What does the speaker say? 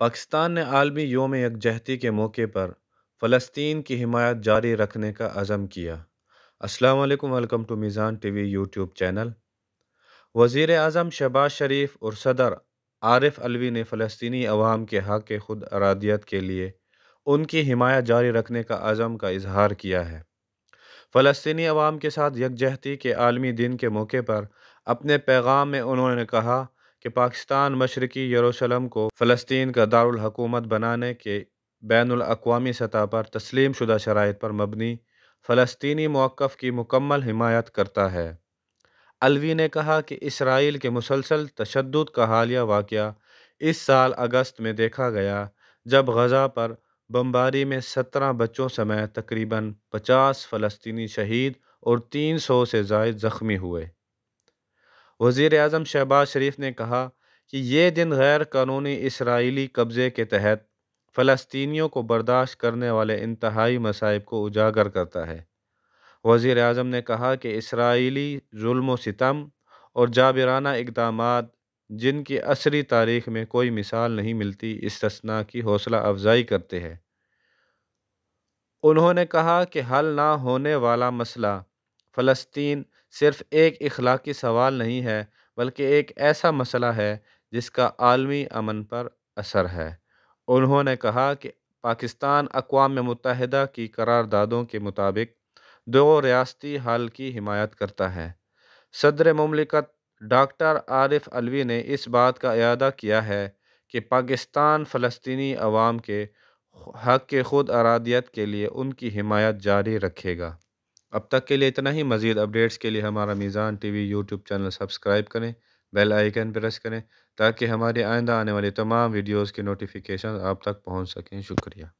पाकिस्तान ने आलमी योम यकजहती के मौके पर फ़लस्तीन की हिमायत जारी रखने का अज़म किया अस्सलाम वालेकुम welcome to Mizan T V YouTube channel वज़ी अजम शहबाज शरीफ और सदर आरिफ अलवी ने फ़लस्तनी अवाम के हक़ हाँ खुद अरादियत के लिए उनकी हिमायत जारी रखने का अज़म का इजहार किया है फ़लस्तनी अवाम के साथ यकजहती के आलमी दिन के मौके पर अपने पैगाम में उन्होंने कहा कि पाकिस्तान मशरकी यरूशलेम को फ़लस्तीन का दारकूमत बनाने के बैन अवी सतह पर तस्लीम शुदा शराइ पर मबनी फ़लस्तनी मौक़ की मुकम्मल हिमायत करता है अलवी ने कहा कि इसराइल के मुसलसल तशद का हालिया वाक़ इस साल अगस्त में देखा गया जब गज़ा पर बमबारी में सत्रह बच्चों समेत तकरीबन पचास फ़लस्तनी शहीद और तीन सौ से जायद ज़ख्मी हुए वज़ी अजम शहबाज शरीफ ने कहा कि ये दिन गैर कानूनी इसराइली कब्ज़े के तहत फ़लस्तीनियों को बर्दाश्त करने वाले इंतहाई मसाइब को उजागर करता है वज़ी अजम ने कहा कि इसराइली जुल्म सितम और जाबराना इकदाम जिनकी असरी तारीख में कोई मिसाल नहीं मिलती इस इसतना की हौसला अफजाई करते हैं उन्होंने कहा कि हल ना होने वाला मसला फ़लस्तीन सिर्फ़ एक इखलाक़ी सवाल नहीं है बल्कि एक ऐसा मसला है जिसका आलमी अमन पर असर है उन्होंने कहा कि पाकिस्तान अकवा मुतहदा की करारदादों के मुताबिक दो रियाती हल की हिमायत करता है सदर ममलिकत डॉक्टर आरिफ अलवी ने इस बात का अदा किया है कि पाकिस्तान फ़लस्तनी अवाम के हक़ के खुद अरादियत के लिए उनकी हिमायत जारी रखेगा अब तक के लिए इतना ही मज़ीद अपडेट्स के लिए हमारा Mizan T V YouTube channel subscribe करें बेल आइकन प्रेस करें ताकि हमारी आइंदा आने वाली तमाम वीडियोज़ की नोटिफिकेशन आप तक पहुँच सकें शुक्रिया